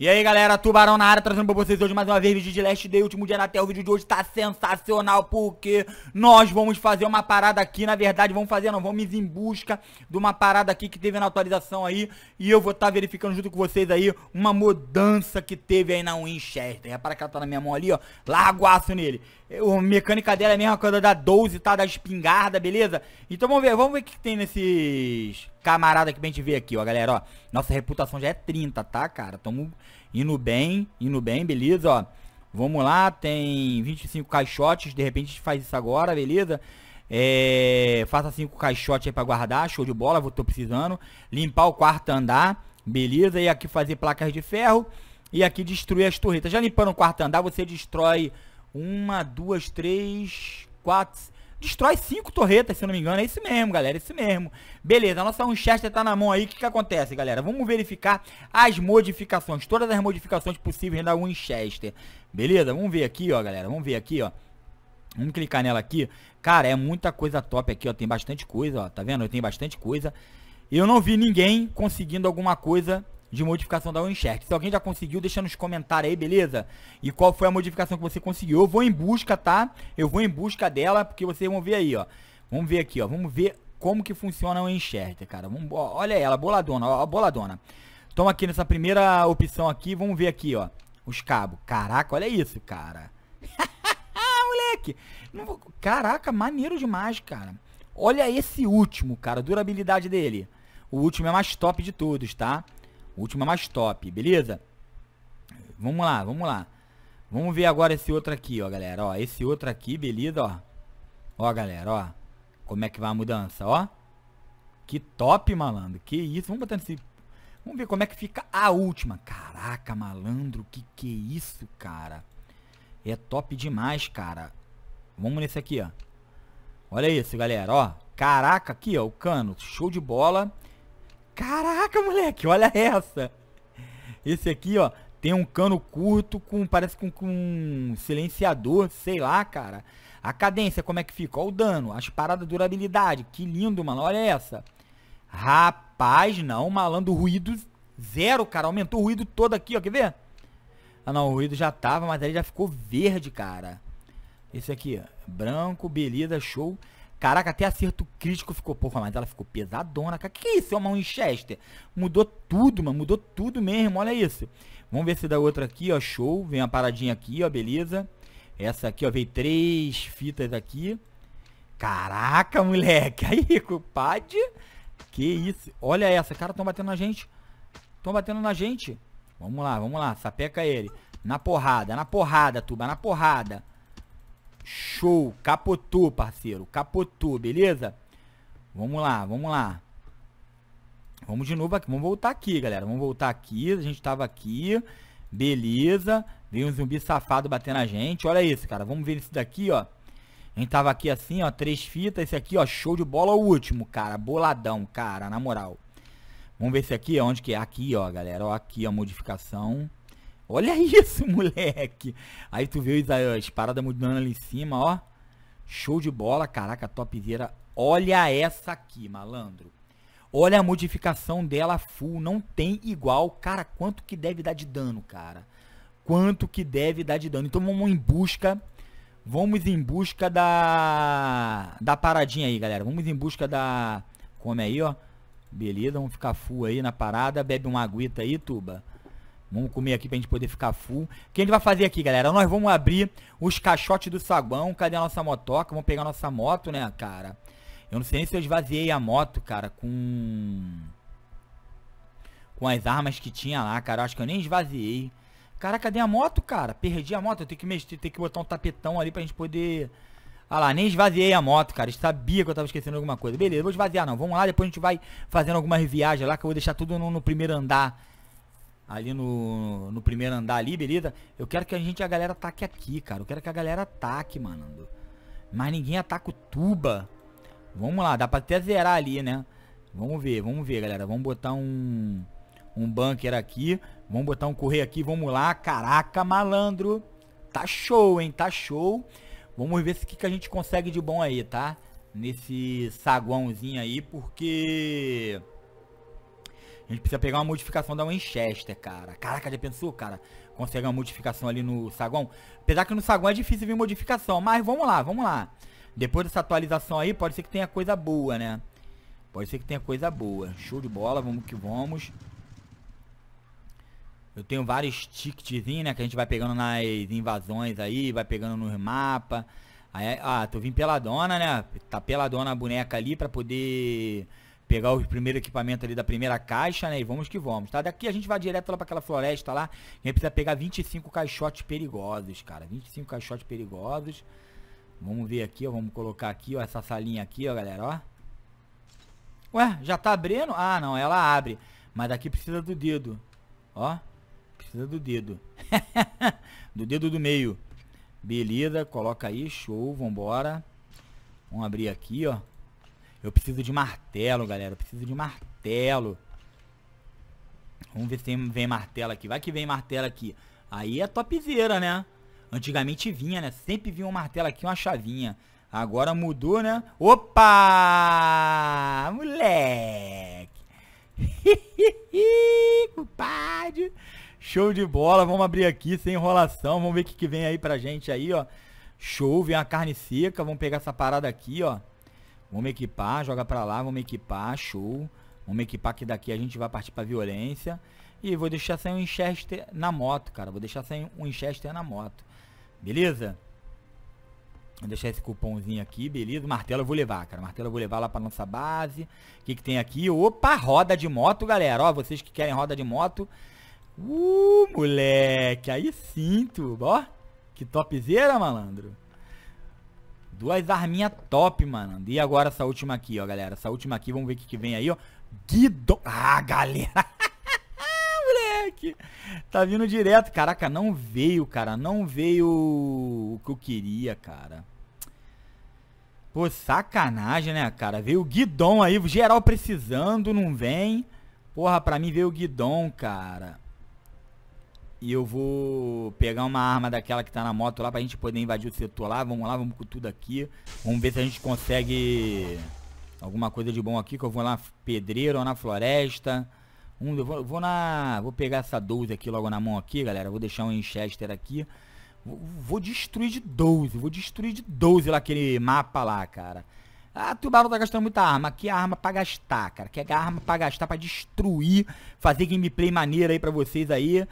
E aí galera, Tubarão na área, trazendo pra vocês hoje mais uma vez vídeo de Last Day, último dia na tela, o vídeo de hoje tá sensacional, porque nós vamos fazer uma parada aqui, na verdade vamos fazer não, vamos em busca de uma parada aqui que teve na atualização aí, e eu vou estar tá verificando junto com vocês aí, uma mudança que teve aí na Winchester, repara que ela tá na minha mão ali ó, largaço nele, a mecânica dela é a mesma coisa da 12, tá, da espingarda, beleza? Então vamos ver, vamos ver o que, que tem nesses camarada que bem te ver aqui, ó, galera, ó. Nossa reputação já é 30, tá, cara? Tamo indo bem, indo bem, beleza, ó. Vamos lá, tem 25 caixotes, de repente a gente faz isso agora, beleza? É, faça 5 caixotes aí pra guardar, show de bola, vou tô precisando. Limpar o quarto andar, beleza? E aqui fazer placas de ferro e aqui destruir as torretas. Tá já limpando o quarto andar, você destrói uma, duas, três, quatro destrói cinco torretas, se não me engano. É isso mesmo, galera, é isso mesmo. Beleza, a nossa Winchester tá na mão aí. O que que acontece, galera? Vamos verificar as modificações, todas as modificações possíveis da Winchester. Beleza? Vamos ver aqui, ó, galera. Vamos ver aqui, ó. Vamos clicar nela aqui. Cara, é muita coisa top aqui, ó. Tem bastante coisa, ó. Tá vendo? Tem bastante coisa. Eu não vi ninguém conseguindo alguma coisa de modificação da Uncheck. Se alguém já conseguiu, deixa nos comentários aí, beleza? E qual foi a modificação que você conseguiu. Eu vou em busca, tá? Eu vou em busca dela, porque vocês vão ver aí, ó. Vamos ver aqui, ó. Vamos ver como que funciona a Enxerter, cara. Vamos, ó, olha ela, boladona, ó, boladona. Toma aqui nessa primeira opção aqui, vamos ver aqui, ó. Os cabos. Caraca, olha isso, cara. Moleque. Vou... Caraca, maneiro demais, cara. Olha esse último, cara. durabilidade dele. O último é mais top de todos, Tá? última é mais top, beleza? Vamos lá, vamos lá. Vamos ver agora esse outro aqui, ó, galera. Ó, esse outro aqui, beleza, ó. Ó, galera, ó. Como é que vai a mudança, ó. Que top, malandro. Que isso. Vamos botar nesse... Vamos ver como é que fica a última. Caraca, malandro. Que que é isso, cara? É top demais, cara. Vamos nesse aqui, ó. Olha isso, galera, ó. Caraca, aqui, ó, o cano. Show de bola. Caraca, moleque, olha essa. Esse aqui, ó, tem um cano curto com, parece com, com um silenciador, sei lá, cara. A cadência, como é que fica? Olha o dano, as paradas, durabilidade. Que lindo, mano, olha essa. Rapaz, não, malandro, ruído zero, cara. Aumentou o ruído todo aqui, ó, quer ver? Ah, não, o ruído já tava, mas aí já ficou verde, cara. Esse aqui, ó, branco, beleza, show. Caraca, até acerto crítico ficou. Porra, mas ela ficou pesadona. Cara, que, que isso? É uma Winchester. Mudou tudo, mano. Mudou tudo mesmo. Olha isso. Vamos ver se dá outra aqui, ó. Show. Vem uma paradinha aqui, ó. Beleza. Essa aqui, ó. Veio três fitas aqui. Caraca, moleque. Aí, compadre. Que isso. Olha essa. Cara, estão batendo na gente. Estão batendo na gente. Vamos lá, vamos lá. Sapeca ele. Na porrada, na porrada, tuba. Na porrada. Show, capotou, parceiro, capotou, beleza? Vamos lá, vamos lá. Vamos de novo aqui, vamos voltar aqui, galera. Vamos voltar aqui, a gente tava aqui. Beleza. Veio um zumbi safado batendo na gente. Olha isso, cara. Vamos ver esse daqui, ó. A gente tava aqui assim, ó. Três fitas. Esse aqui, ó. Show de bola o último, cara. Boladão, cara. Na moral. Vamos ver esse aqui, ó. Onde que é? Aqui, ó, galera. Ó, aqui, ó. Modificação. Olha isso, moleque. Aí tu vê as paradas mudando ali em cima, ó. Show de bola, caraca, topzera. Olha essa aqui, malandro. Olha a modificação dela full, não tem igual. Cara, quanto que deve dar de dano, cara? Quanto que deve dar de dano? Então vamos em busca... Vamos em busca da... Da paradinha aí, galera. Vamos em busca da... Come aí, ó. Beleza, vamos ficar full aí na parada. Bebe uma aguita aí, Tuba. Vamos comer aqui pra gente poder ficar full. O que a gente vai fazer aqui, galera? Nós vamos abrir os caixotes do saguão. Cadê a nossa motoca? Vamos pegar a nossa moto, né, cara? Eu não sei nem se eu esvaziei a moto, cara, com... Com as armas que tinha lá, cara. acho que eu nem esvaziei. Cara, cadê a moto, cara? Perdi a moto. Eu tenho que mexer, tenho que botar um tapetão ali pra gente poder... Ah lá, nem esvaziei a moto, cara. Eu sabia que eu tava esquecendo alguma coisa. Beleza, vou esvaziar não. Vamos lá, depois a gente vai fazendo algumas viagens lá, que eu vou deixar tudo no, no primeiro andar ali no, no primeiro andar ali, beleza? Eu quero que a gente, a galera ataque aqui, cara. Eu quero que a galera ataque, mano. Mas ninguém ataca o tuba. Vamos lá, dá pra até zerar ali, né? Vamos ver, vamos ver, galera. Vamos botar um... Um bunker aqui. Vamos botar um correio aqui, vamos lá. Caraca, malandro. Tá show, hein? Tá show. Vamos ver o que, que a gente consegue de bom aí, tá? Nesse saguãozinho aí, porque... A gente precisa pegar uma modificação da Winchester, cara. Caraca, já pensou, cara? Consegue uma modificação ali no saguão? Apesar que no saguão é difícil vir modificação, mas vamos lá, vamos lá. Depois dessa atualização aí, pode ser que tenha coisa boa, né? Pode ser que tenha coisa boa. Show de bola, vamos que vamos. Eu tenho vários tickets, né? Que a gente vai pegando nas invasões aí, vai pegando nos mapas. Aí, ah, tô vindo pela dona, né? Tá pela dona a boneca ali pra poder pegar o primeiro equipamento ali da primeira caixa, né? E vamos que vamos, tá? Daqui a gente vai direto lá para aquela floresta lá. A gente precisa pegar 25 caixotes perigosos, cara. 25 caixotes perigosos. Vamos ver aqui, ó. Vamos colocar aqui, ó. Essa salinha aqui, ó, galera, ó. Ué, já tá abrindo? Ah, não. Ela abre. Mas aqui precisa do dedo. Ó. Precisa do dedo. do dedo do meio. Beleza. Coloca aí. Show. Vambora. Vamos abrir aqui, ó. Eu preciso de martelo, galera. Eu preciso de martelo. Vamos ver se vem martelo aqui. Vai que vem martelo aqui. Aí é topzera, né? Antigamente vinha, né? Sempre vinha um martelo aqui, uma chavinha. Agora mudou, né? Opa! Moleque! Compadre! Show de bola, vamos abrir aqui sem enrolação, vamos ver o que, que vem aí pra gente aí, ó. Show, vem a carne seca, vamos pegar essa parada aqui, ó. Vamos equipar, joga pra lá, vamos equipar, show. Vamos equipar que daqui a gente vai partir pra violência. E vou deixar sem um enchester na moto, cara. Vou deixar sem um enchester na moto. Beleza? Vou deixar esse cupomzinho aqui, beleza? Martelo eu vou levar, cara. Martelo eu vou levar lá pra nossa base. O que, que tem aqui? Opa, roda de moto, galera. Ó, vocês que querem roda de moto. Uh, moleque. Aí sim, tu. Ó, que topzera, malandro. Duas arminhas top, mano. E agora essa última aqui, ó, galera. Essa última aqui, vamos ver o que, que vem aí, ó. Guido... Ah, galera. moleque. Tá vindo direto. Caraca, não veio, cara. Não veio o que eu queria, cara. Pô, sacanagem, né, cara? Veio o Guidon aí, geral precisando, não vem. Porra, pra mim veio o Guidon, cara. E eu vou pegar uma arma daquela que tá na moto lá pra gente poder invadir o setor lá. Vamos lá, vamos com tudo aqui. Vamos ver se a gente consegue alguma coisa de bom aqui. Que eu vou na pedreira ou na floresta. Um, eu vou, vou, na. Vou pegar essa 12 aqui logo na mão aqui, galera. Vou deixar um Winchester aqui. Vou, vou destruir de 12. Vou destruir de 12 lá aquele mapa lá, cara. Ah, Tubarão tá gastando muita arma. Que é arma pra gastar, cara. Que é arma pra gastar, pra destruir. Fazer gameplay maneira aí pra vocês aí.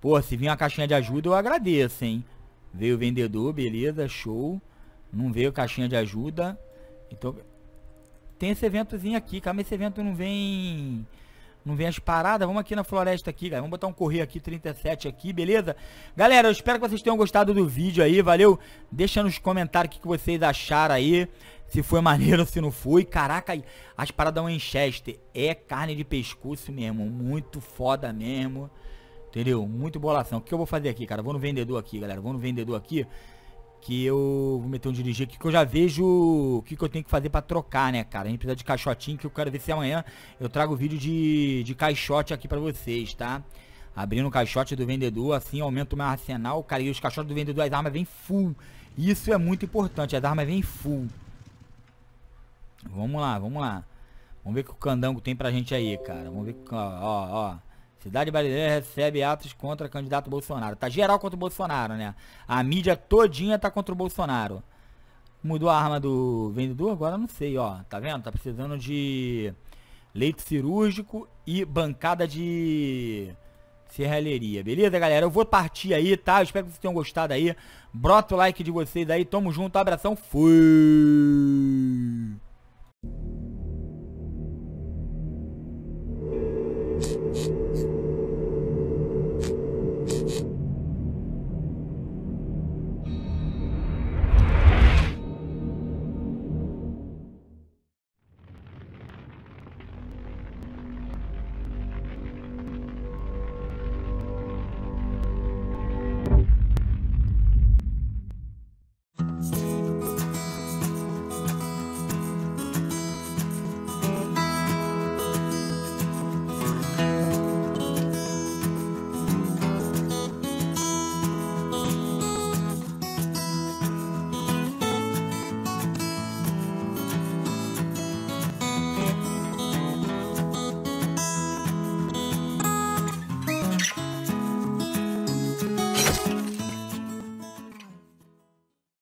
Pô, se vir uma caixinha de ajuda, eu agradeço, hein? Veio o vendedor, beleza, show. Não veio caixinha de ajuda. Então, tem esse eventozinho aqui. Calma, esse evento não vem... Não vem as paradas. Vamos aqui na floresta aqui, galera. Vamos botar um correio aqui, 37 aqui, beleza? Galera, eu espero que vocês tenham gostado do vídeo aí, valeu? Deixa nos comentários o que, vocês acharam aí. Se foi maneiro, se não foi. Caraca, as paradas Winchester é, é carne de pescoço mesmo. Muito foda mesmo. Entendeu? Muito bolação. O que eu vou fazer aqui, cara? Vou no vendedor aqui, galera. Vou no vendedor aqui. Que eu vou meter um dirigir aqui. Que eu já vejo o que, que eu tenho que fazer pra trocar, né, cara? A gente precisa de caixotinho. Que eu quero ver se amanhã eu trago o vídeo de, de caixote aqui pra vocês, tá? Abrindo o caixote do vendedor. Assim aumento o meu arsenal. Cara, e os caixotes do vendedor, as armas vêm full. Isso é muito importante. As armas vêm full. Vamos lá, vamos lá. Vamos ver o que o candango tem pra gente aí, cara. Vamos ver. Ó, ó. ó. Cidade brasileira recebe atos contra candidato Bolsonaro. Tá geral contra o Bolsonaro, né? A mídia todinha tá contra o Bolsonaro. Mudou a arma do vendedor? Agora não sei, ó. Tá vendo? Tá precisando de leito cirúrgico e bancada de serralheria. Beleza, galera? Eu vou partir aí, tá? Eu espero que vocês tenham gostado aí. Brota o like de vocês aí. Tamo junto. Abração. Fui!